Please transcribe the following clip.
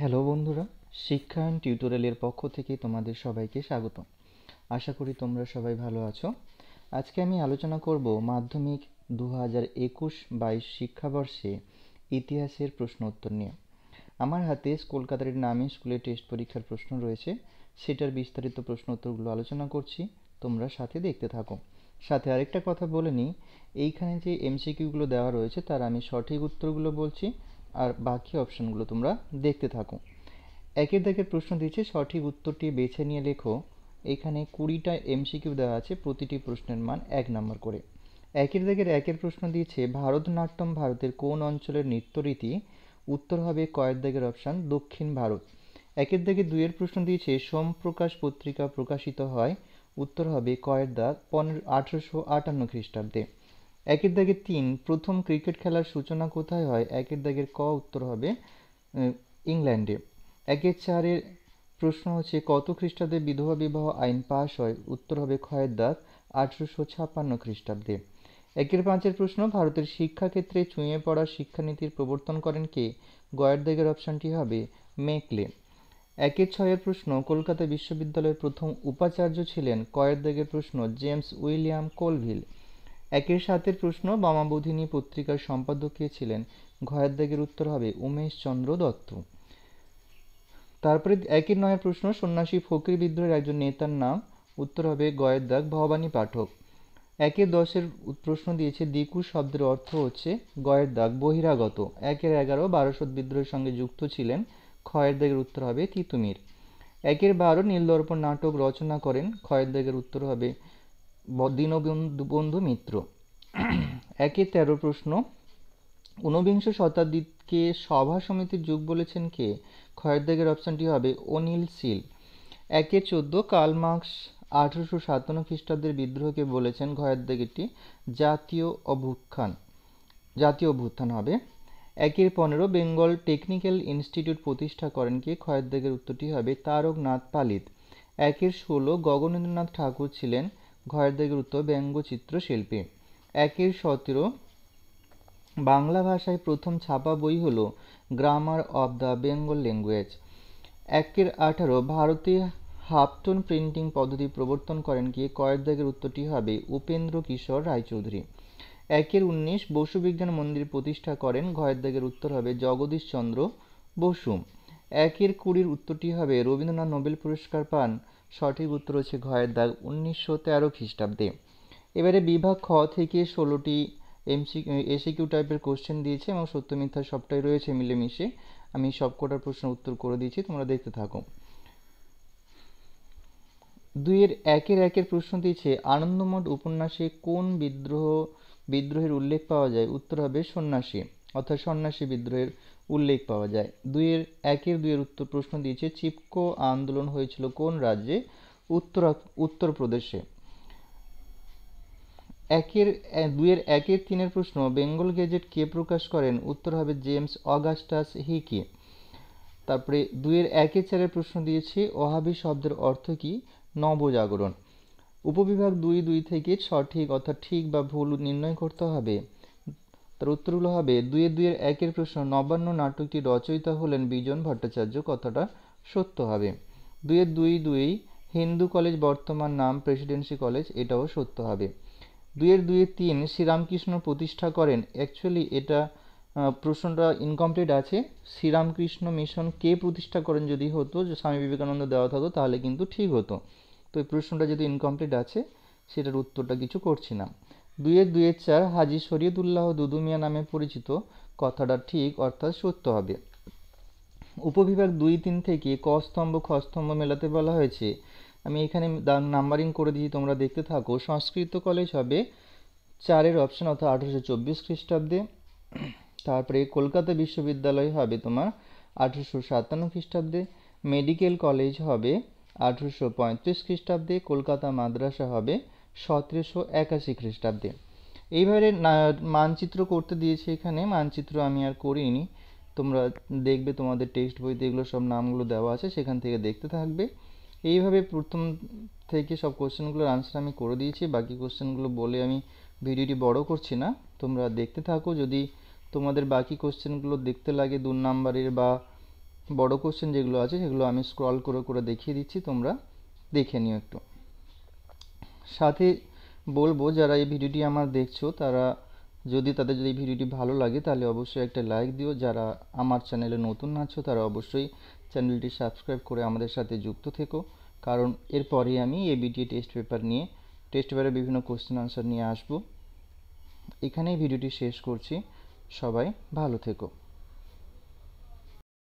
hello বন্ধুরা শিক্ষায়ন টিউটোরিয়ালের পক্ষ থেকে তোমাদের সবাইকে স্বাগত আশা করি তোমরা সবাই ভালো আছো আজকে আমি আলোচনা করব মাধ্যমিক দু হাজার একুশ বাইশ শিক্ষাবর্ষে ইতিহাসের প্রশ্ন উত্তর নিয়ে আমার হাতে কলকাতার নামে স্কুলে টেস্ট পরীক্ষার প্রশ্ন রয়েছে সেটার বিস্তারিত প্রশ্ন উত্তরগুলো আলোচনা করছি তোমরা সাথে দেখতে থাকো সাথে আরেকটা কথা বলে নিই এইখানে যে এমসিকিউগুলো দেওয়া রয়েছে তার আমি সঠিক উত্তরগুলো বলছি আর বাকি অপশনগুলো তোমরা দেখতে থাকো একের দাগের প্রশ্ন দিয়েছে সঠিক উত্তরটি বেছে নিয়ে লেখো এখানে কুড়িটা এমসিকিউ দেওয়া আছে প্রতিটি প্রশ্নের মান এক নম্বর করে একের দাগের একের প্রশ্ন দিয়েছে ভারতনাট্যম ভারতের কোন অঞ্চলের নৃত্যরীতি উত্তর হবে কয়ের দাগের অপশান দক্ষিণ ভারত একের দাগে দুইয়ের প্রশ্ন দিয়েছে সোমপ্রকাশ পত্রিকা প্রকাশিত হয় উত্তর হবে কয়ের দাগ পনেরো আঠারোশো আটান্ন খ্রিস্টাব্দে একের দাগের তিন প্রথম ক্রিকেট খেলার সূচনা কোথায় হয় একের দাগের ক উত্তর হবে ইংল্যান্ডে একের চারের প্রশ্ন হচ্ছে কত খ্রিস্টাব্দে বিধবা বিবাহ আইন পাশ হয় উত্তর হবে খয়ের দাগ আঠেরোশো ছাপ্পান্ন খ্রিস্টাব্দে একের পাঁচের প্রশ্ন ভারতের শিক্ষাক্ষেত্রে ছুঁয়ে পড়া শিক্ষানীতির প্রবর্তন করেন কে গয়ের দাগের অপশানটি হবে মেকলে একের ছয়ের প্রশ্ন কলকাতা বিশ্ববিদ্যালয়ের প্রথম উপাচার্য ছিলেন কয়ের দাগের প্রশ্ন জেমস উইলিয়াম কোলভিল একের সাথে প্রশ্ন বামাবোধিনী পত্রিকার সম্পাদক ছিলেন ঘয়ের দাগের উত্তর হবে উমেশ চন্দ্র দত্ত তারপরে একের নয় প্রশ্ন সন্ন্যাসী ফকির বিদ্রোহের একজন নেতার নাম উত্তর হবে গয়ের দাগ ভবানী পাঠক একের দশের প্রশ্ন দিয়েছে দিকু শব্দের অর্থ হচ্ছে গয়ের দাগ বহিরাগত একের এগারো বারোশত বিদ্রোহের সঙ্গে যুক্ত ছিলেন ক্ষয়ের দাগের উত্তর হবে তিতুমির একের বারো নীলদর্পণ নাটক রচনা করেন ক্ষয়ের দাগের উত্তর হবে দীনবন্ধু মিত্র একে তেরো প্রশ্ন ঊনবিংশ শতাব্দীকে সভা সমিতির যুগ বলেছেন কে খয়েরদাগের অপশানটি হবে অনিল সিল একে চোদ্দ কার্ল মার্কস আঠেরোশো সাতান্ন খ্রিস্টাব্দের বিদ্রোহকে বলেছেন খয়েরদাগেরটি জাতীয় অভ্যুত্থান জাতীয় অভ্যুত্থান হবে একের পনেরো বেঙ্গল টেকনিক্যাল ইনস্টিটিউট প্রতিষ্ঠা করেন কে খয়েরদাগের উত্তরটি হবে তারকনাথ পালিত একের ষোলো গগনেন্দ্রনাথ ঠাকুর ছিলেন ঘয়ের দাগের উত্তর ব্যঙ্গচিত্র শিল্পে একের সতেরো বাংলা ভাষায় প্রথম ছাপা বই হল grammar of the Bengal language একের আঠারো ভারতে হাফটন প্রিন্টিং পদ্ধতি প্রবর্তন করেন গিয়ে কয়ের দাগের উত্তরটি হবে উপেন্দ্র কিশোর রায়চৌধুরী একের উনিশ বসু বিজ্ঞান মন্দির প্রতিষ্ঠা করেন ঘয়ের দাগের উত্তর হবে জগদীশচন্দ্র বসু একের কুড়ির উত্তরটি হবে রবীন্দ্রনাথ নোবেল পুরস্কার পান সঠিক উত্তর হচ্ছে ঘয়ের দাগ উনিশশো তেরো খ্রিস্টাব্দে এবারে বিভাগ খ থেকে ষোলোটি এমসি এসিকিউ টাইপের কোশ্চেন দিয়েছে এবং সত্য মিথ্যা সবটাই রয়েছে মিলেমিশে আমি সবকটার প্রশ্ন উত্তর করে দিয়েছি তোমরা দেখতে থাকো দুইয়ের একের একের প্রশ্ন দিয়েছে আনন্দমঠ উপন্যাসে কোন বিদ্রোহ বিদ্রোহের উল্লেখ পাওয়া যায় উত্তর হবে সন্ন্যাসী অর্থাৎ সন্ন্যাসী বিদ্রোহের উল্লেখ পাওয়া যায় দুইয়ের একের দুইয়ের উত্তর প্রশ্ন দিয়েছে চিপকো আন্দোলন হয়েছিল কোন রাজ্যে উত্তর উত্তরপ্রদেশে একের দুইয়ের একের তিনের প্রশ্ন বেঙ্গল গেজেট কে প্রকাশ করেন উত্তর হবে জেমস অগাস্টাস হিকে তারপরে দুইয়ের একে চারের প্রশ্ন দিয়েছে ওহাবি শব্দের অর্থ কি নবজাগরণ উপবিভাগ দুই দুই থেকে সঠিক অর্থাৎ ঠিক বা ভুল নির্ণয় করতে হবে তার উত্তরগুলো হবে দুয়ে দুয়ের একের প্রশ্ন নবান্ন নাটকটি রচয়িতা হলেন বিজন ভট্টাচার্য কথাটা সত্য হবে দুয়ে দুই দুই হিন্দু কলেজ বর্তমান নাম প্রেসিডেন্সি কলেজ এটাও সত্য হবে দুয়ের দুয়ে তিন শ্রীরামকৃষ্ণ প্রতিষ্ঠা করেন অ্যাকচুয়ালি এটা প্রশ্নটা ইনকমপ্লিট আছে শ্রীরামকৃষ্ণ মিশন কে প্রতিষ্ঠা করেন যদি হতো যে স্বামী বিবেকানন্দ দেওয়া থাকতো তাহলে কিন্তু ঠিক হতো তো এই প্রশ্নটা যদি ইনকমপ্লিট আছে সেটার উত্তরটা কিছু করছি না দুয়ের দুয়ের চার হাজি শরিয়তুল্লাহ দুদুমিয়া নামে পরিচিত কথাটা ঠিক অর্থাৎ সত্য হবে উপবিভাগ দুই তিন থেকে ক স্তম্ভ খ স্তম্ভ মেলাতে বলা হয়েছে আমি এখানে নাম্বারিং করে দিয়েছি তোমরা দেখতে থাকো সংস্কৃত কলেজ হবে চারের অপশন অর্থাৎ আঠারোশো চব্বিশ খ্রিস্টাব্দে তারপরে কলকাতা বিশ্ববিদ্যালয় হবে তোমার আঠেরোশো সাতান্ন খ্রিস্টাব্দে মেডিকেল কলেজ হবে আঠেরোশো পঁয়ত্রিশ খ্রিস্টাব্দে কলকাতা মাদ্রাসা হবে সতেরোশো একাশি খ্রিস্টাব্দে এইভাবে মানচিত্র করতে দিয়েছে এখানে মানচিত্র আমি আর করিনি তোমরা দেখবে তোমাদের টেক্সট বইতে এগুলো সব নামগুলো দেওয়া আছে সেখান থেকে দেখতে থাকবে এইভাবে প্রথম থেকে সব কোশ্চেনগুলোর আনসার আমি করে দিয়েছি বাকি কোশ্চেনগুলো বলে আমি ভিডিওটি বড় করছি না তোমরা দেখতে থাকো যদি তোমাদের বাকি কোশ্চেনগুলো দেখতে লাগে দু নাম্বারের বা বড় কোশ্চেন যেগুলো আছে সেগুলো আমি স্ক্রল করে করে দেখিয়ে দিচ্ছি তোমরা দেখে নিও একটু সাথে বলবো যারা এই ভিডিওটি আমার দেখছো তারা যদি তাদের যদি ভিডিওটি ভালো লাগে তাহলে অবশ্যই একটা লাইক দিও যারা আমার চ্যানেলে নতুন আছো তারা অবশ্যই চ্যানেলটি সাবস্ক্রাইব করে আমাদের সাথে যুক্ত থেকো কারণ এরপরে আমি এ বিডিএ টেস্ট পেপার নিয়ে টেস্ট পেপারে বিভিন্ন কোশ্চেন আনসার নিয়ে আসব এখানেই ভিডিওটি শেষ করছি সবাই ভালো থেকো